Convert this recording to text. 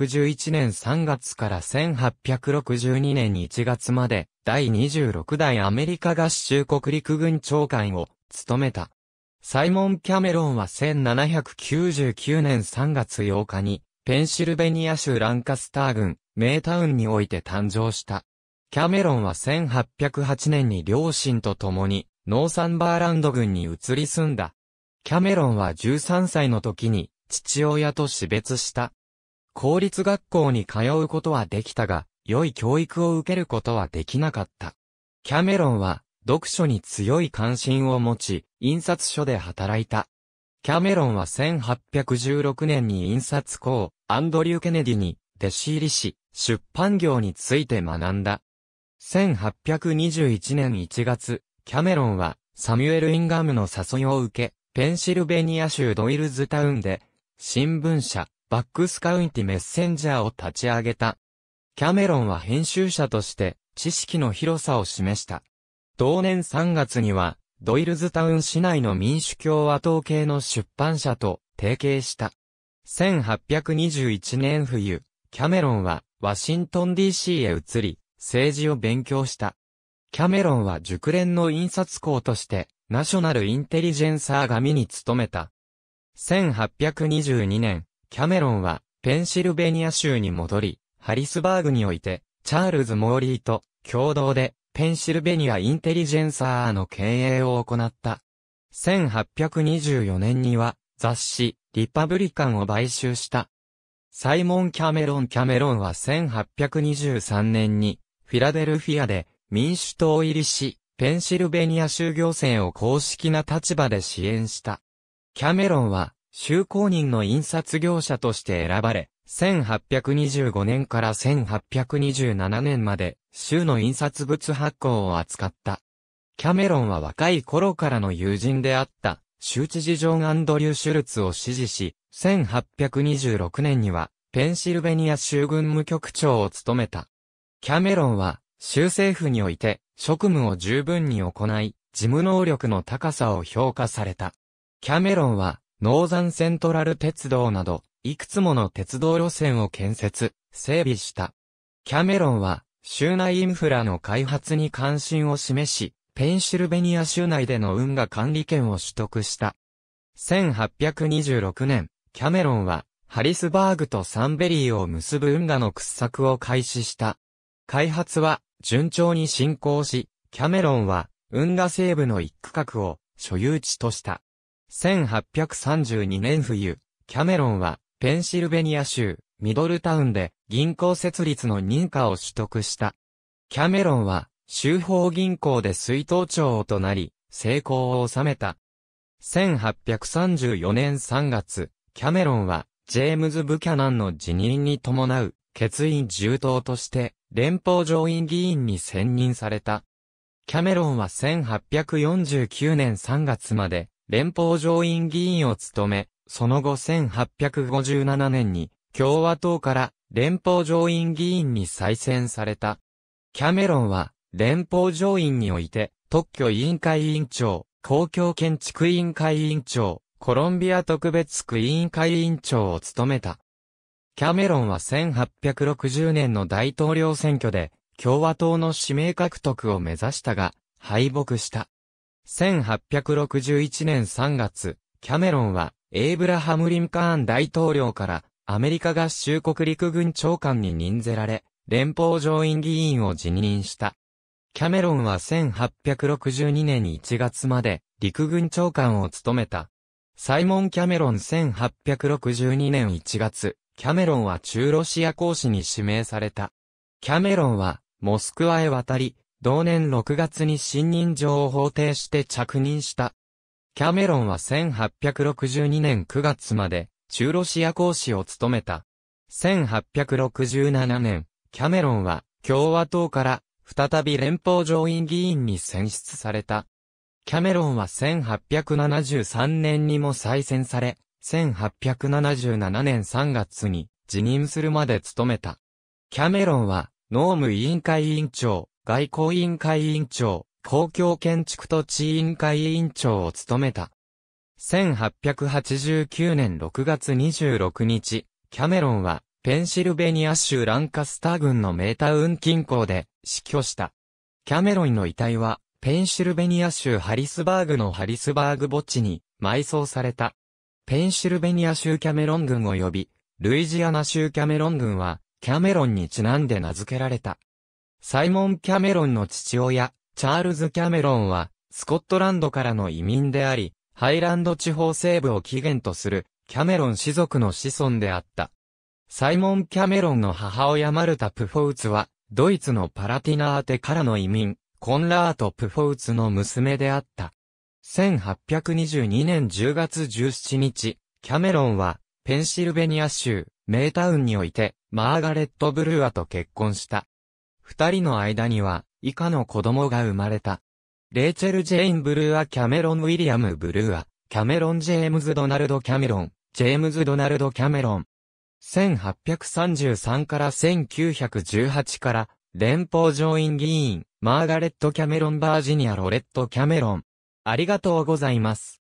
1861年3月から1862年1月まで第26代アメリカ合衆国陸軍長官を務めた。サイモン・キャメロンは1799年3月8日にペンシルベニア州ランカスター郡メータウンにおいて誕生した。キャメロンは1808年に両親と共にノーサンバーランド郡に移り住んだ。キャメロンは13歳の時に父親と死別した。公立学校に通うことはできたが、良い教育を受けることはできなかった。キャメロンは、読書に強い関心を持ち、印刷所で働いた。キャメロンは1816年に印刷工、アンドリュー・ケネディに弟子入りし、出版業について学んだ。1821年1月、キャメロンはサミュエル・インガムの誘いを受け、ペンシルベニア州ドイルズタウンで、新聞社、バックスカウンティメッセンジャーを立ち上げた。キャメロンは編集者として知識の広さを示した。同年3月には、ドイルズタウン市内の民主共和党系の出版社と提携した。1821年冬、キャメロンはワシントン DC へ移り、政治を勉強した。キャメロンは熟練の印刷工としてナショナルインテリジェンサー紙に勤めた。1822年、キャメロンは、ペンシルベニア州に戻り、ハリスバーグにおいて、チャールズ・モーリーと共同で、ペンシルベニア・インテリジェンサーの経営を行った。1824年には、雑誌、リパブリカンを買収した。サイモン・キャメロン・キャメロンは1823年に、フィラデルフィアで、民主党入りし、ペンシルベニア州行政を公式な立場で支援した。キャメロンは、修公認の印刷業者として選ばれ、1825年から1827年まで、州の印刷物発行を扱った。キャメロンは若い頃からの友人であった、州知事ジョン・アンドリュー・シュルツを支持し、1826年には、ペンシルベニア州軍務局長を務めた。キャメロンは、州政府において、職務を十分に行い、事務能力の高さを評価された。キャメロンは、ノーザンセントラル鉄道など、いくつもの鉄道路線を建設、整備した。キャメロンは、州内インフラの開発に関心を示し、ペンシルベニア州内での運河管理権を取得した。1826年、キャメロンは、ハリスバーグとサンベリーを結ぶ運河の掘削を開始した。開発は、順調に進行し、キャメロンは、運河西部の一区画を所有地とした。1832年冬、キャメロンは、ペンシルベニア州、ミドルタウンで、銀行設立の認可を取得した。キャメロンは、州法銀行で水頭長となり、成功を収めた。1834年3月、キャメロンは、ジェームズ・ブキャナンの辞任に伴う、欠員重党として、連邦上院議員に選任された。キャメロンは1849年3月まで、連邦上院議員を務め、その後1857年に共和党から連邦上院議員に再選された。キャメロンは連邦上院において特許委員会委員長、公共建築委員会委員長、コロンビア特別区委員会委員長を務めた。キャメロンは1860年の大統領選挙で共和党の指名獲得を目指したが、敗北した。1861年3月、キャメロンは、エイブラハム・リンカーン大統領から、アメリカ合衆国陸軍長官に任ぜられ、連邦上院議員を辞任した。キャメロンは1862年1月まで陸軍長官を務めた。サイモン・キャメロン1862年1月、キャメロンは中ロシア公使に指名された。キャメロンは、モスクワへ渡り、同年6月に信任状を法定して着任した。キャメロンは1862年9月まで中ロシア公使を務めた。1867年、キャメロンは共和党から再び連邦上院議員に選出された。キャメロンは1873年にも再選され、1877年3月に辞任するまで務めた。キャメロンは、農務委員会委員長、外交委員会委員長、公共建築土地委員会委員長を務めた。1889年6月26日、キャメロンは、ペンシルベニア州ランカスター郡のメータウン近郊で死去した。キャメロンの遺体は、ペンシルベニア州ハリスバーグのハリスバーグ墓地に埋葬された。ペンシルベニア州キャメロン郡及び、ルイジアナ州キャメロン郡は、キャメロンにちなんで名付けられた。サイモン・キャメロンの父親、チャールズ・キャメロンは、スコットランドからの移民であり、ハイランド地方西部を起源とする、キャメロン氏族の子孫であった。サイモン・キャメロンの母親マルタ・プフォーツは、ドイツのパラティナーテからの移民、コンラート・プフォーツの娘であった。1822年10月17日、キャメロンは、ペンシルベニア州、メイタウンにおいて、マーガレット・ブルーアと結婚した。二人の間には、以下の子供が生まれた。レイチェル・ジェイン・ブルーア・キャメロン・ウィリアム・ブルーア、キャメロン・ジェームズ・ドナルド・キャメロン、ジェームズ・ドナルド・キャメロン。1833から1918から、連邦上院議員、マーガレット・キャメロン・バージニア・ロレット・キャメロン。ありがとうございます。